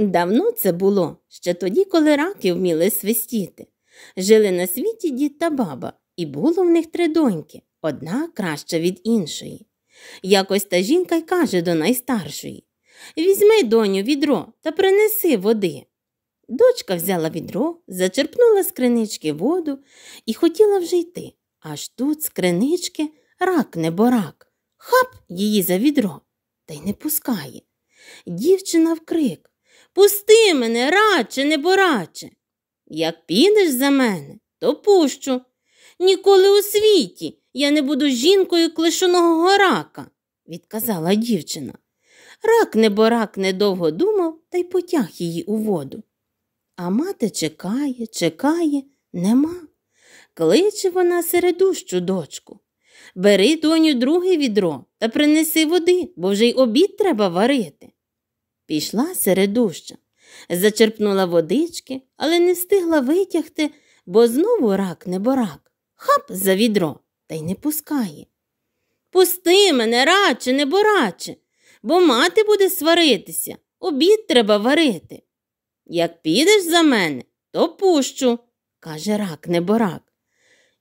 Давно це було, ще тоді, коли раки вміли свистіти. Жили на світі дід та баба, і було в них три доньки, одна краща від іншої. Якось та жінка й каже до найстаршої Візьми, доню, відро та принеси води. Дочка взяла відро, зачерпнула з кринички воду і хотіла вже йти. Аж тут з кринички рак неборак. Хап її за відро та й не пускає. Дівчина вкрик. Пусти мене радше, небораче. Як підеш за мене, то пущу. Ніколи у світі я не буду жінкою клишеного рака, відказала дівчина. Рак неборак недовго думав та й потяг її у воду. А мати чекає, чекає, нема. Кличе вона середущу дочку. Бери, тоню друге відро та принеси води, бо вже й обід треба варити. Пішла серед дужча. Зачерпнула водички, але не встигла витягти, бо знову рак не борак. Хап за відро та й не пускає. Пусти мене, радше, небораче, бо мати буде сваритися, обід треба варити. Як підеш за мене, то пущу, каже рак не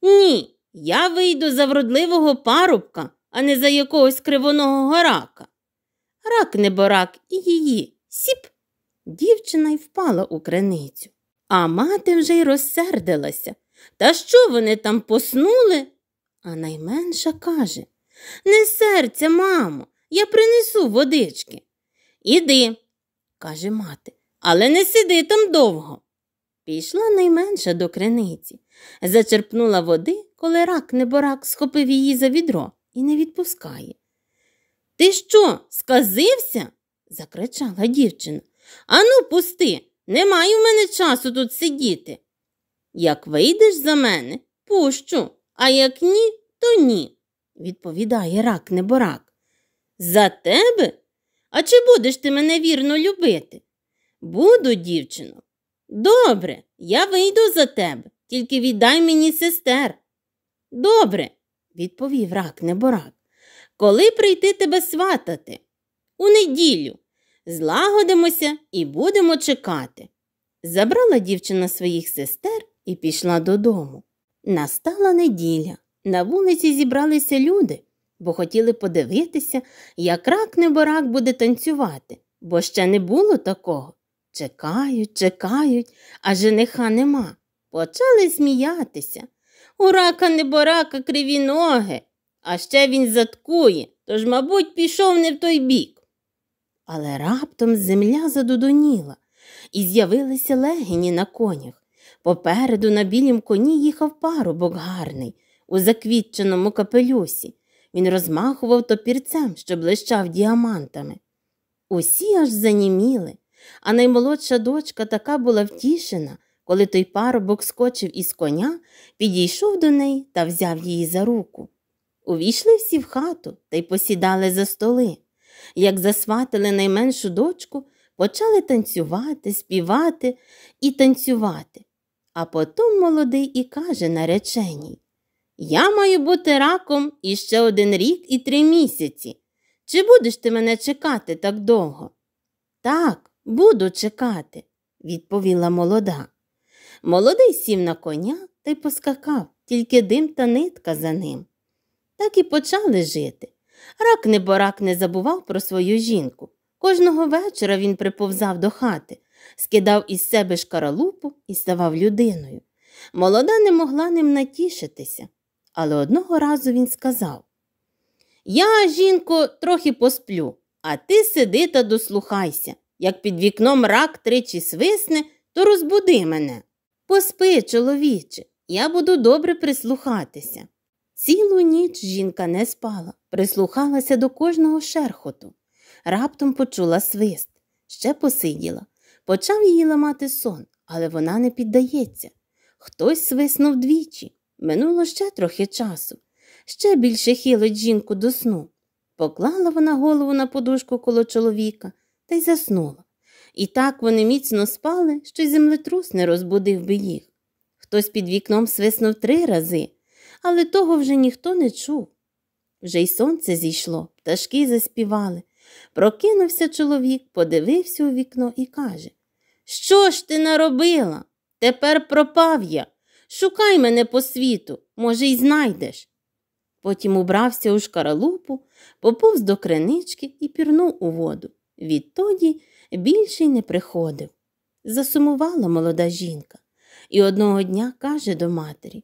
Ні, я вийду за вродливого парубка, а не за якогось кривоного рака рак не борак і її сіп. Дівчина й впала у криницю. А мати вже й розсердилася. Та що вони там поснули? А найменша каже Не серця, мамо, я принесу водички. Іди, каже мати, але не сиди там довго. Пішла найменша до криниці, зачерпнула води, коли рак неборак схопив її за відро і не відпускає. Ти що, сказився? закричала дівчина. Ану, пусти, немає в мене часу тут сидіти. Як вийдеш за мене, пущу, а як ні, то ні, відповідає рак неборак. За тебе? А чи будеш ти мене вірно любити? Буду, дівчино. Добре, я вийду за тебе, тільки віддай мені сестер. Добре, відповів рак неборак. Коли прийти тебе сватати? У неділю. Злагодимося і будемо чекати. Забрала дівчина своїх сестер і пішла додому. Настала неділя. На вулиці зібралися люди, бо хотіли подивитися, як рак неборак буде танцювати, бо ще не було такого. Чекають, чекають, а жениха нема. Почали сміятися. У рака неборака криві ноги. А ще він заткує, тож, мабуть, пішов не в той бік. Але раптом земля задудоніла, і з'явилися легені на конях. Попереду на білім коні їхав парубок гарний, у заквітченому капелюсі. Він розмахував топірцем, що блищав діамантами. Усі аж заніміли, а наймолодша дочка така була втішена, коли той парубок скочив із коня, підійшов до неї та взяв її за руку. Увійшли всі в хату та й посідали за столи. Як засватили найменшу дочку, почали танцювати, співати і танцювати. А потім молодий і каже нареченій Я маю бути раком іще один рік і три місяці. Чи будеш ти мене чекати так довго? Так, буду чекати, відповіла молода. Молодий сів на коня та й поскакав, тільки дим та нитка за ним так і почали жити. Рак неборак не забував про свою жінку. Кожного вечора він приповзав до хати, скидав із себе шкаралупу і ставав людиною. Молода не могла ним натішитися, але одного разу він сказав Я, жінко, трохи посплю, а ти сиди та дослухайся. Як під вікном рак тричі свисне, то розбуди мене. Поспи, чоловіче, я буду добре прислухатися. Цілу ніч жінка не спала, прислухалася до кожного шерхоту. Раптом почула свист, ще посиділа. Почав її ламати сон, але вона не піддається. Хтось свиснув двічі. Минуло ще трохи часу. Ще більше хилить жінку до сну. Поклала вона голову на подушку коло чоловіка та й заснула. І так вони міцно спали, що землетрус не розбудив би їх. Хтось під вікном свиснув три рази але того вже ніхто не чув. Вже й сонце зійшло, пташки заспівали. Прокинувся чоловік, подивився у вікно і каже Що ж ти наробила? Тепер пропав я. Шукай мене по світу, може, й знайдеш. Потім убрався у шкаралупу, поповз до кринички і пірнув у воду. Відтоді більше й не приходив. Засумувала молода жінка і одного дня каже до матері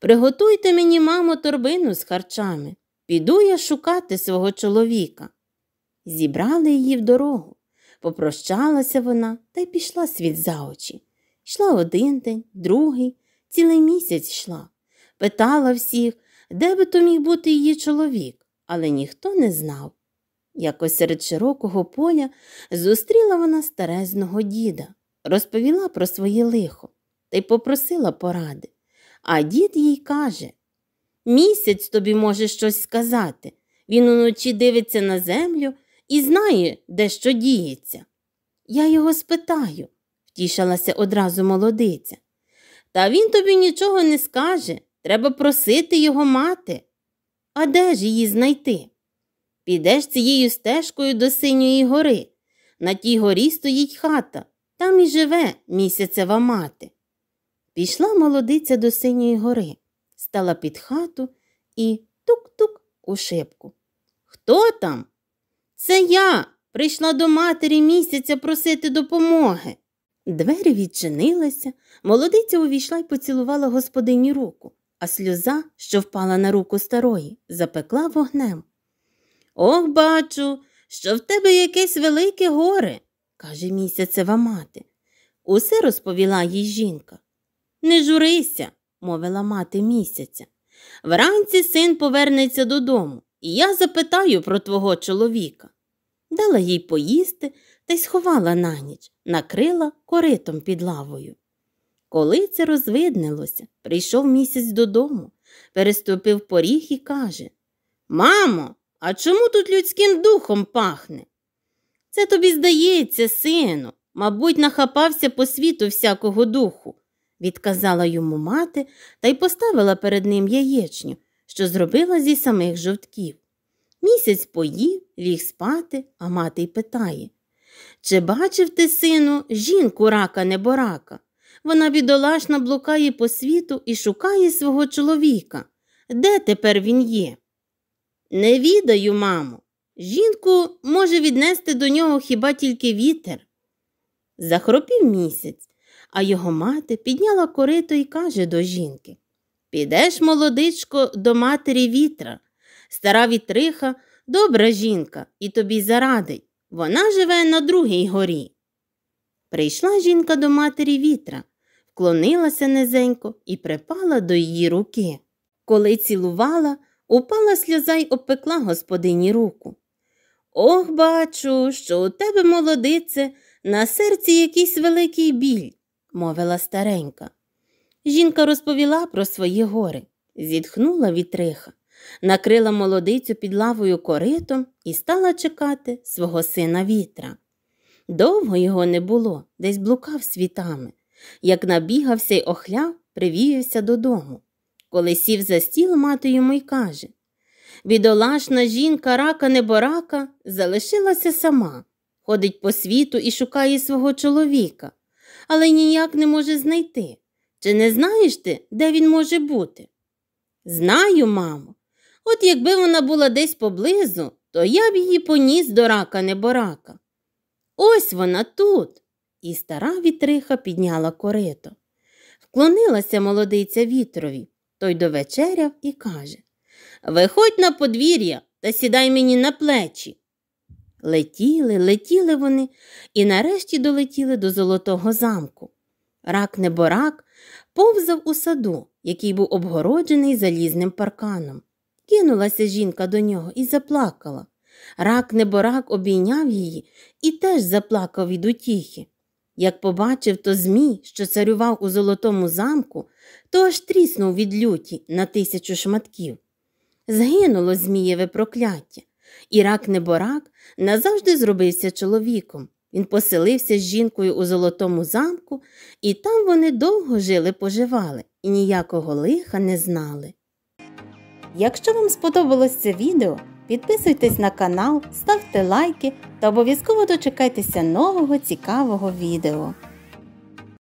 Приготуйте мені, мамо, торбину з харчами. Піду я шукати свого чоловіка. Зібрали її в дорогу. Попрощалася вона та й пішла світ за очі. Йшла один день, другий, цілий місяць йшла. Питала всіх, де би то міг бути її чоловік, але ніхто не знав. Якось серед широкого поля зустріла вона старезного діда, розповіла про своє лихо та й попросила поради. А дід їй каже Місяць тобі може щось сказати. Він уночі дивиться на землю і знає, де що діється. Я його спитаю, втішалася одразу молодиця. Та він тобі нічого не скаже. Треба просити його мати. А де ж її знайти? Підеш цією стежкою до Синьої гори. На тій горі стоїть хата, там і живе місяцева мати. Пішла молодиця до синьої гори, стала під хату і тук-тук у шибку. Хто там? Це я прийшла до матері місяця просити допомоги. Двері відчинилися, молодиця увійшла й поцілувала господині руку, а сльоза, що впала на руку старої, запекла вогнем. Ох, бачу, що в тебе якесь велике горе, каже місяцева мати. Усе розповіла їй жінка. Не журися, мовила мати місяця. Вранці син повернеться додому, і я запитаю про твого чоловіка. Дала їй поїсти та й сховала на ніч, накрила коритом під лавою. Коли це розвиднилося, прийшов місяць додому, переступив поріг і каже Мамо, а чому тут людським духом пахне? Це тобі здається, сину, мабуть, нахапався по світу всякого духу відказала йому мати та й поставила перед ним яєчню, що зробила зі самих жовтків. Місяць поїв, ліг спати, а мати й питає Чи бачив ти, сину, жінку рака неборака? Вона бідолашно блукає по світу і шукає свого чоловіка. Де тепер він є? Не відаю, мамо. Жінку може віднести до нього хіба тільки вітер. Захропів місяць, а його мати підняла корито і каже до жінки Підеш, молодичко, до матері вітра. Стара вітриха добра жінка, і тобі зарадить. Вона живе на другій горі. Прийшла жінка до матері вітра, вклонилася низенько і припала до її руки. Коли цілувала, упала сльоза й обпекла господині руку. Ох, бачу, що у тебе, молодице, на серці якийсь великий біль мовила старенька. Жінка розповіла про свої гори, зітхнула вітриха, накрила молодицю під лавою коритом і стала чекати свого сина вітра. Довго його не було, десь блукав світами. Як набігався й охляв, привіявся додому. Коли сів за стіл, мати йому й каже Бідолашна жінка рака неборака залишилася сама, ходить по світу і шукає свого чоловіка але ніяк не може знайти. Чи не знаєш ти, де він може бути? Знаю, мамо. От якби вона була десь поблизу, то я б її поніс до рака неборака. Ось вона тут. І стара вітриха підняла корито. Вклонилася молодиця вітрові. Той довечеряв і каже Виходь на подвір'я та сідай мені на плечі. Летіли, летіли вони і нарешті долетіли до Золотого замку. Рак неборак повзав у саду, який був обгороджений залізним парканом. Кинулася жінка до нього і заплакала. Рак неборак обійняв її і теж заплакав від утіхи. Як побачив то Змій, що царював у Золотому замку, то аж тріснув від люті на тисячу шматків. Згинуло Змієве прокляття. Ірак Неборак назавжди зробився чоловіком. Він поселився з жінкою у Золотому замку, і там вони довго жили, поживали і ніякого лиха не знали. Якщо вам сподобалось це відео, підписуйтесь на канал, ставте лайки та обов'язково дочекайтеся нового цікавого відео.